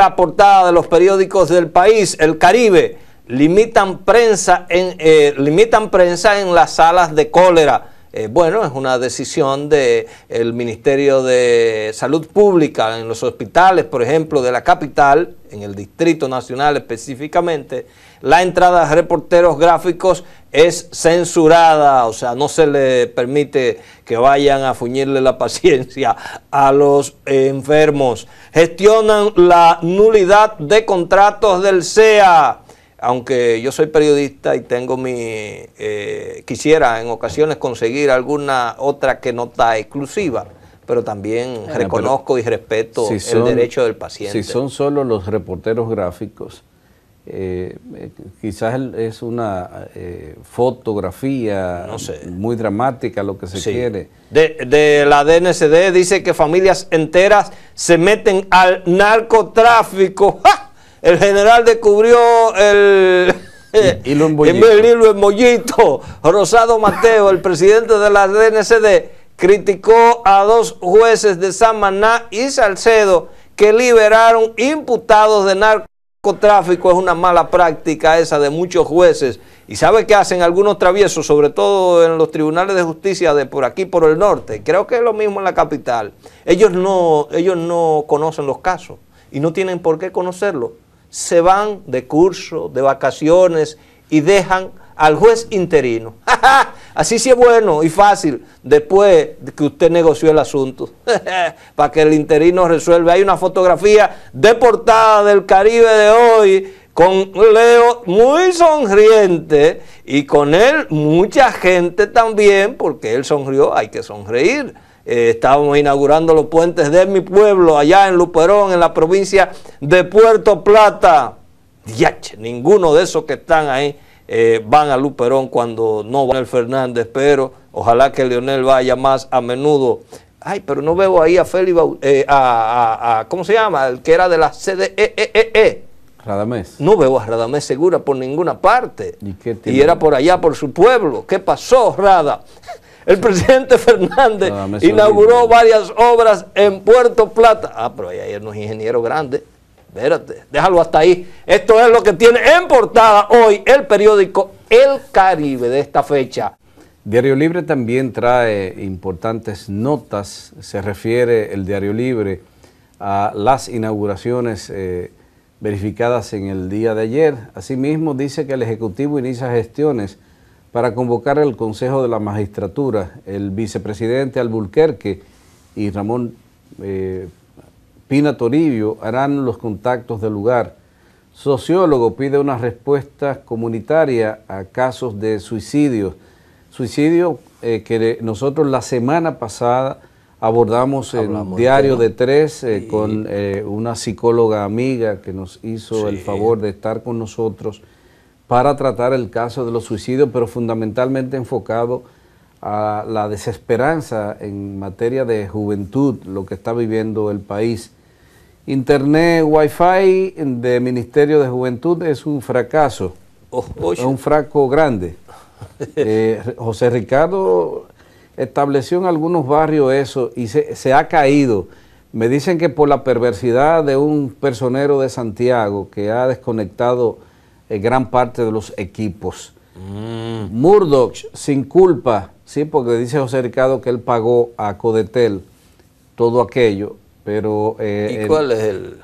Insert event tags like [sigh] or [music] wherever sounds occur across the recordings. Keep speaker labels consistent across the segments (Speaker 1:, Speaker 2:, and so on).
Speaker 1: la portada de los periódicos del país, el Caribe, limitan prensa en, eh, limitan prensa en las salas de cólera. Eh, bueno, es una decisión del Ministerio de Salud Pública en los hospitales, por ejemplo, de la capital, en el Distrito Nacional específicamente, la entrada de reporteros gráficos es censurada, o sea, no se le permite que vayan a fuñirle la [laughs] paciencia a los enfermos. Gestionan la nulidad de contratos del SEA aunque yo soy periodista y tengo mi, eh, quisiera en ocasiones conseguir alguna otra que no está exclusiva, pero también eh, reconozco y respeto el derecho del paciente. Si son
Speaker 2: solo los reporteros gráficos, eh, quizás es una fotografía muy dramática lo que se quiere.
Speaker 1: De, la DNCD dice que familias enteras se meten al narcotráfico. El general descubrió el... hilo [laughs] Rosado Mateo, el presidente de la DNCD, criticó a dos jueces de Samaná y Salcedo que liberaron imputados de narcotráfico. Es una mala práctica esa de muchos jueces. ¿Y sabe que hacen algunos traviesos, sobre todo en los tribunales de justicia de por aquí, por el norte? Creo que es lo mismo en la capital. Ellos no, ellos no conocen los casos y no tienen por qué conocerlos se van de curso, de vacaciones y dejan al juez interino. [laughs] Así sí es bueno y fácil después de que usted negoció el asunto. [laughs] Para que el interino resuelva. Hay una fotografía de portada del Caribe de hoy con Leo muy sonriente y con él mucha gente también, porque él sonrió, hay que sonreír. Eh, estábamos inaugurando los puentes de mi pueblo, allá en Luperón, en la provincia de Puerto Plata. Yache, ninguno de esos que están ahí eh, van a Luperón cuando no va el Fernández, pero ojalá que Leonel vaya más a menudo. Ay, pero no veo ahí a Félix, eh, a, ¿cómo se llama? El que era de la CDEEE. E e e. Radamés. No veo a Radamés Segura por ninguna parte. ¿Y, y era por allá, por su pueblo. ¿Qué pasó, Rada? El presidente [laughs] Fernández inauguró varias obras en Puerto Plata. Ah, pero ahí hay es ingeniero grande. Espérate, déjalo hasta ahí. Esto es lo que tiene
Speaker 2: en portada hoy el periódico El Caribe de esta fecha. Diario Libre también trae importantes notas. Se refiere el Diario Libre a las inauguraciones eh, verificadas en el día de ayer. Asimismo, dice que el Ejecutivo inicia gestiones para convocar el Consejo de la Magistratura. El vicepresidente Albulquerque y Ramón eh, Pina Toribio harán los contactos del lugar. Sociólogo pide una respuesta comunitaria a casos de suicidio, Suicidio eh, que nosotros la semana pasada abordamos en Diario de, Tres eh, con una psicóloga amiga que nos hizo el favor de estar con nosotros para tratar el caso de los suicidios, pero fundamentalmente enfocado a la desesperanza en materia de juventud, lo que está viviendo el país. Internet Wi-Fi del Ministerio de Juventud es un fracaso, oh, es un fraco grande. [laughs] Eh, José Ricardo estableció en algunos barrios eso y se ha caído. Me dicen que por la perversidad de un personero de Santiago que ha desconectado eh, gran parte de los equipos. Mm. Murdoch, sin culpa, sí, porque dice José Ricardo que él pagó a Codetel todo aquello, pero... Eh, ¿Y cuál es
Speaker 1: el,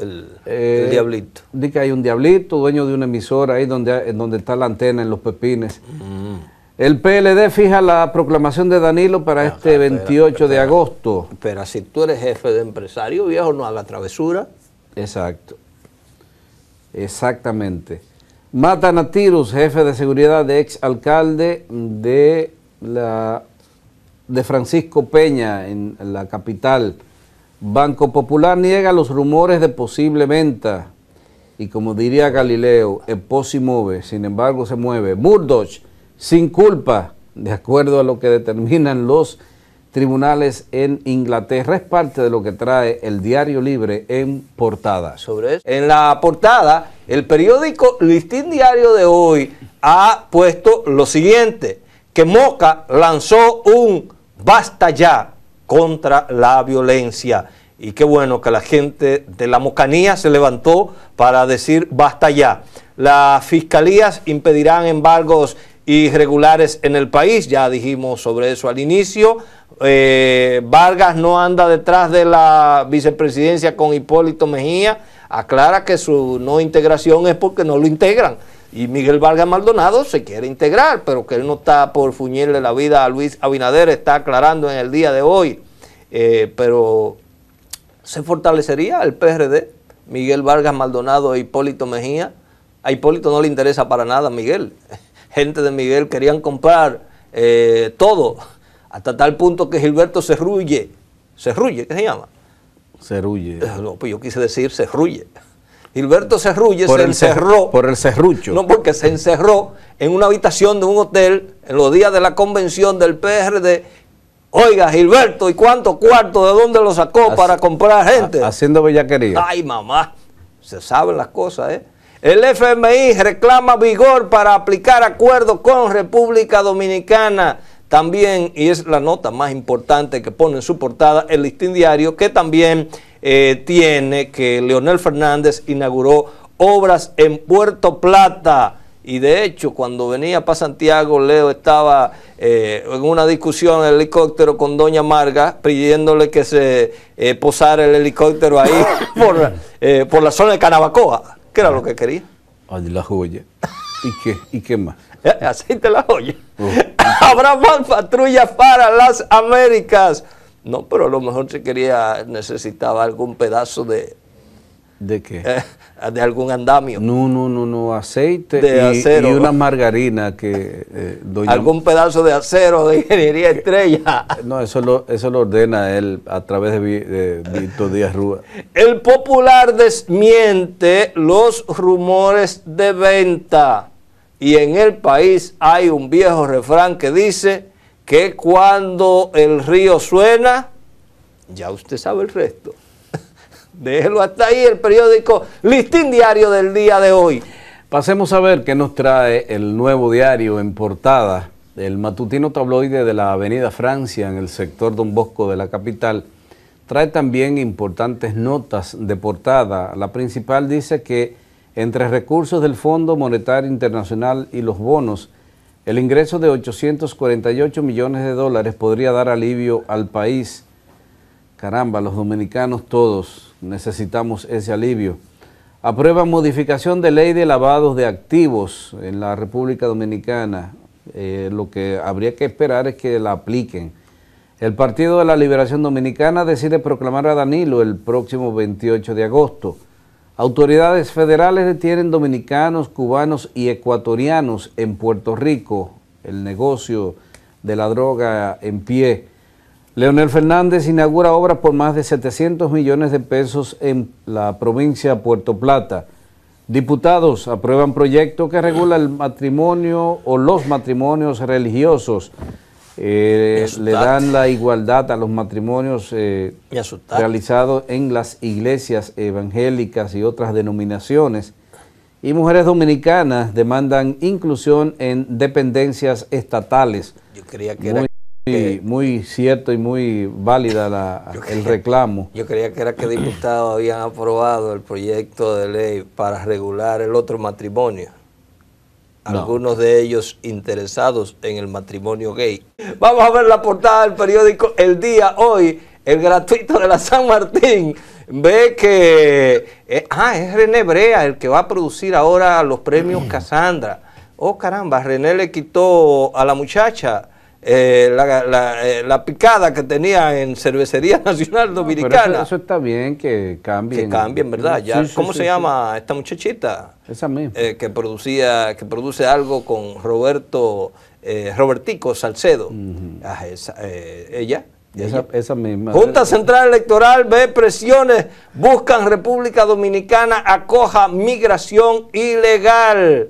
Speaker 1: el, eh, diablito?
Speaker 2: Dice que hay un diablito, dueño de una emisora ahí donde, en donde está la antena, en los pepines. Mm. El PLD fija la proclamación de Danilo para este 28 de agosto. Pero si tú eres jefe de empresario, viejo, no haga travesura. Exacto. Exactamente. Matan a tiros, jefe de seguridad de ex alcalde de, la, de Francisco Peña en la capital. Banco Popular niega los rumores de posible venta. Y como diría Galileo, el posi mueve, sin embargo se mueve. Murdoch, sin culpa, de acuerdo a lo que determinan los tribunales en Inglaterra. Es parte de lo que trae el Diario Libre en portada. En la portada, el
Speaker 1: periódico Listín Diario de hoy ha puesto lo siguiente, que Moca lanzó un basta ya contra la violencia. Y qué bueno que la gente de la mocanía se levantó para decir basta ya. Las fiscalías impedirán embargos irregulares en el país, ya dijimos sobre eso al inicio. Eh, Vargas no anda detrás de la vicepresidencia con Hipólito Mejía, aclara que su no integración es porque no lo integran. Y Miguel Vargas Maldonado se quiere integrar, pero que él no está por fuñirle la vida a Luis Abinader, está aclarando en el día de hoy. Eh, pero se fortalecería el PRD, Miguel Vargas Maldonado e Hipólito Mejía. A Hipólito no le interesa para nada, Miguel gente de Miguel querían comprar eh, todo, hasta tal punto que Gilberto Cerrulle, Cerrulle, ¿qué se llama? Cerrulle. Eh, no, pues yo quise decir Cerrulle. Gilberto Cerrulle se encerró.
Speaker 2: Por el cerrucho. No,
Speaker 1: porque se encerró en una habitación de un hotel en los días de la convención del PRD. Oiga, Gilberto, ¿y cuánto cuarto? ¿De dónde lo sacó para comprar gente?
Speaker 2: Haciendo bellaquería.
Speaker 1: Ay, mamá, se saben las cosas, ¿eh? El FMI reclama vigor para aplicar acuerdo con República Dominicana. También, y es la nota más importante que pone en su portada el listín diario, que también eh, tiene que Leonel Fernández inauguró obras en Puerto Plata. Y de hecho, cuando venía para Santiago, Leo estaba eh, en una discusión en el helicóptero con Doña Marga, pidiéndole que se eh, posara el helicóptero ahí [coughs] por, por la zona de Canabacoa. ¿Qué era lo que quería.
Speaker 2: Ay, la joya. ¿Y qué, ¿Y qué más?
Speaker 1: Aceite [laughs] eh, la joya. Oh. [laughs] Habrá más patrullas para las Américas. No, pero a lo mejor se quería, necesitaba algún pedazo de, ¿De qué? Eh, de algún andamio. No,
Speaker 2: no, no, no, aceite de y, acero, y una margarina que... Eh, doña... Algún pedazo de acero de ingeniería [laughs] estrella. No, eso lo, eso lo ordena él a través de, de Víctor Díaz Rúa. El popular desmiente los rumores
Speaker 1: de venta y en el país hay un viejo refrán que dice que cuando el río suena, ya usted sabe el resto.
Speaker 2: Déjelo hasta ahí el periódico Listín Diario del día de hoy. Pasemos a ver qué nos trae el nuevo diario en portada, el matutino tabloide de la Avenida Francia en el sector Don Bosco de la capital. Trae también importantes notas de portada. La principal dice que entre recursos del Fondo Monetario Internacional y los bonos, el ingreso de 848 millones de dólares podría dar alivio al país. Caramba, los dominicanos todos necesitamos ese alivio. Aprueba modificación de ley de lavados de activos en la República Dominicana. Eh, lo que habría que esperar es que la apliquen. El Partido de la Liberación Dominicana decide proclamar a Danilo el próximo 28 de agosto. Autoridades federales detienen dominicanos, cubanos y ecuatorianos en Puerto Rico. El negocio de la droga en pie. Leonel Fernández inaugura obras por más de 700 millones de pesos en la provincia de Puerto Plata. Diputados aprueban proyecto que regula el matrimonio o los matrimonios religiosos. Eh, le dan la igualdad a los matrimonios eh, realizados en las iglesias evangélicas y otras denominaciones. Y mujeres dominicanas demandan inclusión en dependencias estatales. Yo creía que era muy cierto y muy válida el reclamo.
Speaker 1: Yo creía que era que diputados habían aprobado el proyecto de ley para regular el otro matrimonio. Algunos de ellos interesados en el matrimonio gay. Vamos a ver la portada del periódico El Día hoy, el gratuito de la San Martín. Ve que eh, ah, es René Brea el que va a producir ahora los premios [clears throat] Cassandra. Oh caramba, René le quitó a la muchacha eh, eh, la, picada que tenía en Cervecería [laughs] Nacional Dominicana. eso,
Speaker 2: está bien que cambien. Que cambien, ¿verdad? ya, ¿Cómo se llama esta muchachita? Esa
Speaker 1: misma. Eh, que, producía, que produce algo con Roberto, Robertico Salcedo. Ah, ella.
Speaker 2: Esa, misma. Junta
Speaker 1: Central Electoral ve presiones, buscan República Dominicana, acoja migración ilegal.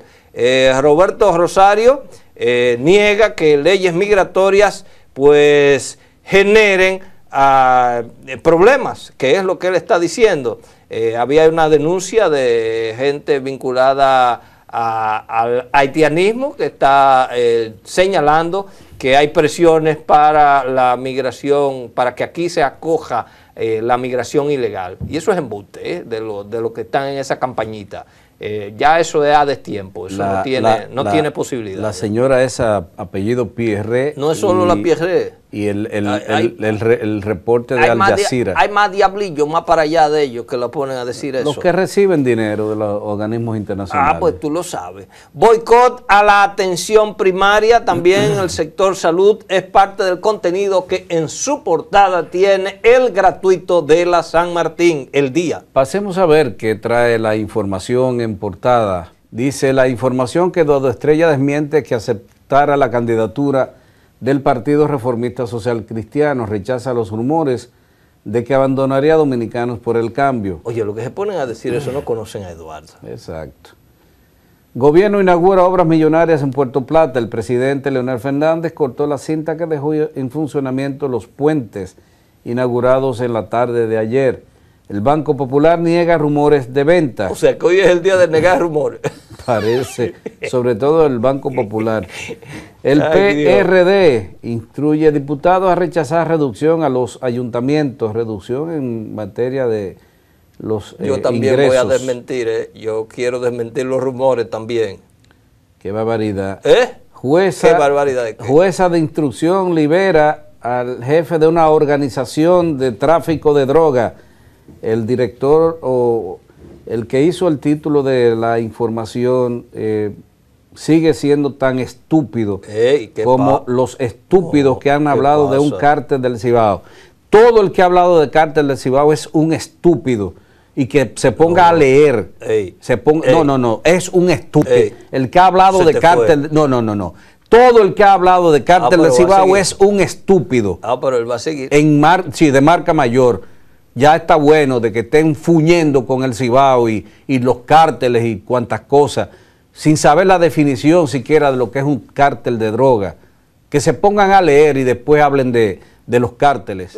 Speaker 1: Roberto Rosario eh, niega que leyes migratorias pues generen ah, eh, problemas, que es lo que él está diciendo. Eh, había una denuncia de gente vinculada al haitianismo que está señalando que hay presiones para la migración, para que aquí se acoja la migración ilegal. Y eso es embuste de, lo, de lo que están en esa campañita. Eh, ya eso es a destiempo, eso no, tiene, no tiene posibilidad.
Speaker 2: La señora esa apellido Pierre. No es solo la Pierre y el, reporte de Al Jazeera. Hay
Speaker 1: más diablillos más para allá de ellos que lo ponen a decir eso. Los que
Speaker 2: reciben dinero de los organismos internacionales. Ah, pues
Speaker 1: tú lo sabes. Boicot a la atención primaria, también en el [clears throat] sector salud, es parte del contenido que en su portada tiene el gratuito de
Speaker 2: la San Martín, el día. Pasemos a ver qué trae la información en portada. Dice la información que Dodo Estrella desmiente que aceptara la candidatura del Partido Reformista Social Cristiano rechaza los rumores de que abandonaría a Dominicanos por el cambio. Oye, lo que se ponen
Speaker 1: a decir eso no conocen a Eduardo. Exacto.
Speaker 2: Gobierno inaugura obras millonarias en Puerto Plata. El presidente Leonel Fernández cortó la cinta que dejó en funcionamiento los puentes inaugurados en la tarde de ayer. El Banco Popular niega rumores de venta. O sea, que hoy es el día de negar rumores parece, sobre todo el Banco Popular. El PRD instruye a diputados a rechazar reducción a los ayuntamientos, reducción en materia de los ingresos. Eh, yo también voy a
Speaker 1: desmentir, eh. yo quiero desmentir los rumores también.
Speaker 2: Qué barbaridad. ¿Eh? Jueza, ¿Qué barbaridad ¿eh? jueza de instrucción libera al jefe de una organización de tráfico de droga. El director o el que hizo el título de la información eh, sigue siendo tan estúpido como los estúpidos que han hablado de un cártel del Cibao. Todo el que ha hablado de cártel del Cibao es un estúpido. Y que se ponga a leer. se ponga, no, no, no. Es un estúpido. el que ha hablado de cártel. No, no, no, no. Todo el que ha hablado de ah, cártel del Cibao es un estúpido. Ah, pero él va a seguir. En sí, de marca mayor ya está bueno de que estén fuñendo con el Cibao y, los cárteles y cuantas cosas, sin saber la definición siquiera de lo que es un cártel de droga. Que se pongan a leer y después hablen de, de los cárteles.